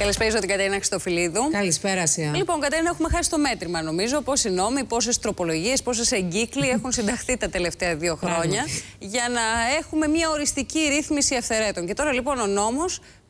Καλησπέρα στην Κατερίνα Χρυστοφιλίδου. Καλησπέρα, Σία. Λοιπόν, Κατερίνα, έχουμε χάσει το μέτρημα, νομίζω. Πόσοι νόμοι, πόσες τροπολογίες, πόσες εγκύκλοι έχουν συνταχθεί τα τελευταία δύο χρόνια για να έχουμε μια οριστική ρύθμιση αυθερέτων. Και τώρα λοιπόν ο νόμος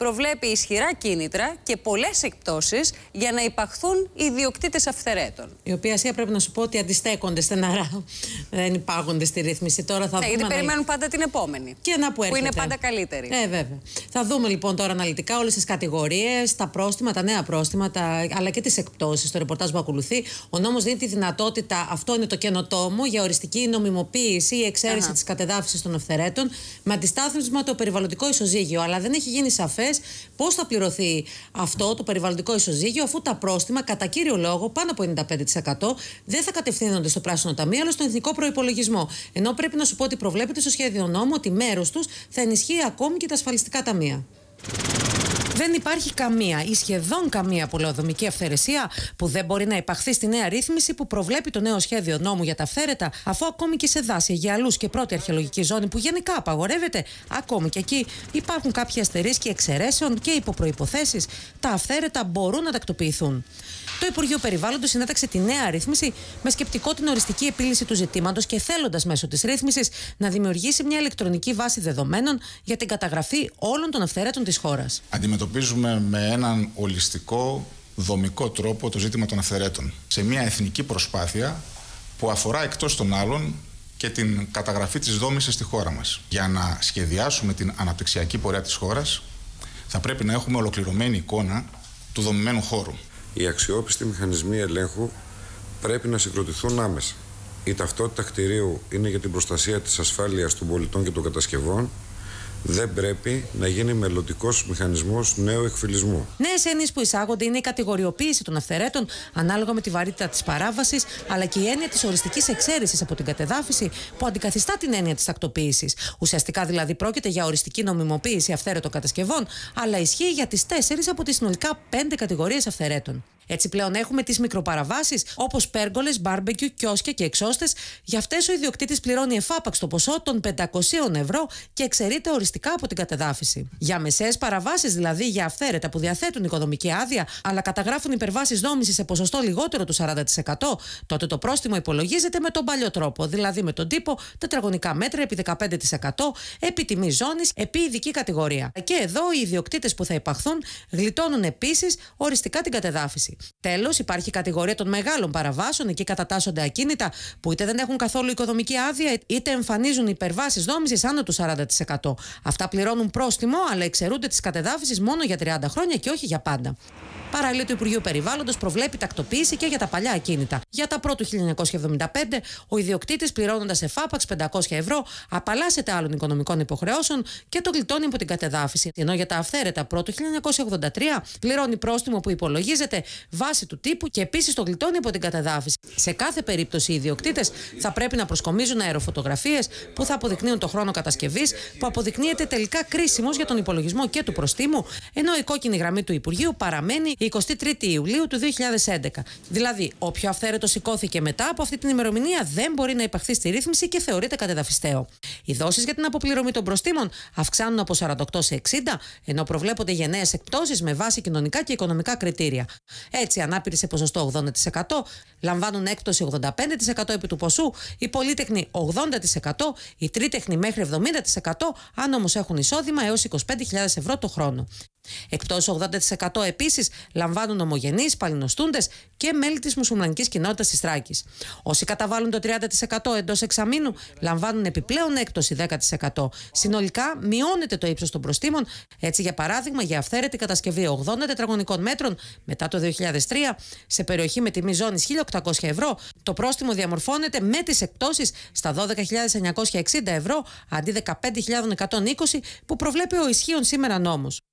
προβλέπει ισχυρά κίνητρα και πολλές εκπτώσεις για να υπαχθούν οι ιδιοκτήτες αυθερέτων. Η οποία ασία πρέπει να σου πω ότι αντιστέκονται στεναρά. Δεν υπάγονται στη ρύθμιση. Τώρα θα ναι, δούμε. Γιατί περιμένουν πάντα την επόμενη. Και να που Που είναι πάντα καλύτερη. Ε, βέβαια. Θα δούμε λοιπόν τώρα αναλυτικά όλες τις κατηγορίες, τα πρόστιμα, τα νέα πρόστιμα, τα... αλλά και τις εκπτώσεις. Το ρεπορτάζ που ακολουθεί. Ο νόμος δίνει τη δυνατότητα, αυτό είναι το καινοτόμο, για οριστική νομιμοποίηση ή εξαίρεση της κατεδάφισης των αυθερέτων, με αντιστάθμισμα το περιβαλλοντικό ισοζύγιο. Αλλά δεν έχει γίνει σαφές πώς θα πληρωθεί αυτό το περιβαλλοντικό ισοζύγιο, αφού τα πρόστιμα κατά κύριο λόγο πάνω από 95% δεν θα κατευθύνονται στο Πράσινο Ταμείο, αλλά στον Εθνικό Προπολογισμό. Ενώ πρέπει να σου πω ότι προβλέπεται στο σχέδιο νόμου ότι μέρος τους θα ενισχύει ακόμη και τα ασφαλιστικά ταμεία. Δεν υπάρχει καμία ή σχεδόν καμία πολεοδομική αυθαιρεσία που δεν μπορεί να υπαχθεί στη νέα ρύθμιση που προβλέπει το νέο σχέδιο νόμου για τα αυθαίρετα, αφού ακόμη και σε δάση, για αλλούς και πρώτη αρχαιολογική ζώνη που γενικά απαγορεύεται, ακόμη και εκεί υπάρχουν κάποιοι αστερίσκοι εξαιρέσεων και υποπροποθέσει, τα αυθαίρετα μπορούν να τακτοποιηθούν. Το Υπουργείο Περιβάλλοντος συνέταξε τη νέα ρύθμιση με σκεπτικό την οριστική επίλυση του ζητήματος και θέλοντας μέσω της ρύθμισης να δημιουργήσει μια ηλεκτρονική βάση δεδομένων για την καταγραφή όλων των αυθαίρετων της χώρας αντιμετωπίζουμε με έναν ολιστικό, δομικό τρόπο το ζήτημα των αυθαιρέτων. Σε μια εθνική προσπάθεια που αφορά εκτός των άλλων και την καταγραφή της δόμησης στη χώρα μας. Για να σχεδιάσουμε την αναπτυξιακή πορεία της χώρας θα πρέπει να έχουμε ολοκληρωμένη εικόνα του δομημένου χώρου. Οι αξιόπιστοι μηχανισμοί ελέγχου πρέπει να συγκροτηθούν άμεσα. Η ταυτότητα κτηρίου είναι για την προστασία της ασφάλειας των πολιτών και των κατασκευών δεν πρέπει να γίνει μελλοντικός μηχανισμός νέου εκφυλισμού. Νέες έννοιες που εισάγονται είναι η κατηγοριοποίηση των αυθαιρέτων ανάλογα με τη βαρύτητα της παράβασης, αλλά και η έννοια της οριστικής εξαίρεσης από την κατεδάφιση που αντικαθιστά την έννοια της τακτοποίησης. Ουσιαστικά δηλαδή πρόκειται για οριστική νομιμοποίηση αυθαίρετων κατασκευών, αλλά ισχύει για τις τέσσερις από τις συνολικά πέντε κατηγορίες αυθαιρέτων. Έτσι πλέον έχουμε τις μικροπαραβάσεις όπως πέργολες, μπάρμπεκιου, κιόσκια και εξώστες. Για αυτές ο ιδιοκτήτης πληρώνει εφάπαξ το ποσό των 500 ευρώ και εξαιρείται οριστικά από την κατεδάφιση. Για μεσαίες παραβάσεις, δηλαδή για αυθαίρετα που διαθέτουν οικοδομική άδεια, αλλά καταγράφουν υπερβάσεις δόμησης σε ποσοστό λιγότερο του 40%, τότε το πρόστιμο υπολογίζεται με τον παλιό τρόπο, δηλαδή με τον τύπο τετραγωνικά μέτρα επί 15% επί τιμή ζώνης επί ειδική κατηγορία. Και εδώ οι ιδιοκτήτες που θα υπαχθούν γλιτώνουν επίσης οριστικά την κατεδάφιση. Τέλος, υπάρχει η κατηγορία των μεγάλων παραβάσεων. Εκεί κατατάσσονται ακίνητα που είτε δεν έχουν καθόλου οικοδομική άδεια, είτε εμφανίζουν υπερβάσεις δόμησης άνω του 40%. Αυτά πληρώνουν πρόστιμο, αλλά εξαιρούνται της κατεδάφισης μόνο για 30 χρόνια και όχι για πάντα. Παράλληλα, το Υπουργείο Περιβάλλοντος προβλέπει τακτοποίηση και για τα παλιά ακίνητα. Για τα πρώτου 1975, ο ιδιοκτήτης πληρώνοντας εφάπαξ 500 ευρώ απαλλάσσεται άλλων οικονομικών υποχρεώσεων και το γλιτώνει από την κατεδάφιση. Ενώ για τα αυθαίρετα πρώτου 1983 πληρώνει πρόστιμο που υπολογίζεται βάσει του τύπου και επίσης το γλιτώνει από την κατεδάφιση. Σε κάθε περίπτωση, οι ιδιοκτήτες θα πρέπει να προσκομίζουν αεροφωτογραφίες που θα αποδεικνύουν το χρόνο κατασκευής, που αποδεικνύεται τελικά κρίσιμος για τον υπολογισμό και του προστίμου, ενώ η κόκκινη γραμμή του Υπουργείου παραμένει η 23η Ιουλίου του 2011. Δηλαδή, όποιο αυθαίρετο σηκώθηκε μετά από αυτή την ημερομηνία δεν μπορεί να υπαχθεί στη ρύθμιση και θεωρείται κατεδαφιστέο. Οι δόσεις για την αποπληρωμή των προστήμων αυξάνουν από 48 σε 60, ενώ προβλέπονται γενναίες εκπτώσεις με βάση κοινωνικά και οικονομικά κριτήρια. Έτσι, ανάπηροι σε ποσοστό 80% λαμβάνουν έκπτωση 85% επί του ποσού, οι πολίτεχνοι 80%, οι τρίτεχνοι μέχρι 70%, αν όμως έχουν εισόδημα έως 25.000 ευρώ το χρόνο. Εκτός 80% επίσης λαμβάνουν ομογενείς, παλινοστούντες και μέλη της μουσουλμανικής κοινότητας της Θράκης. Όσοι καταβάλουν το 30% εντός εξαμήνου λαμβάνουν επιπλέον έκπτωση 10%. Συνολικά μειώνεται το ύψος των προστήμων. Έτσι, για παράδειγμα, για αυθαίρετη κατασκευή 80 τετραγωνικών μέτρων μετά το 2003 σε περιοχή με τιμή ζώνης 1.800 ευρώ, το πρόστιμο διαμορφώνεται με τις εκπτώσεις στα 12.960 ευρώ αντί 15.120 που προβλέπει ο ισχύων σήμερα νόμος.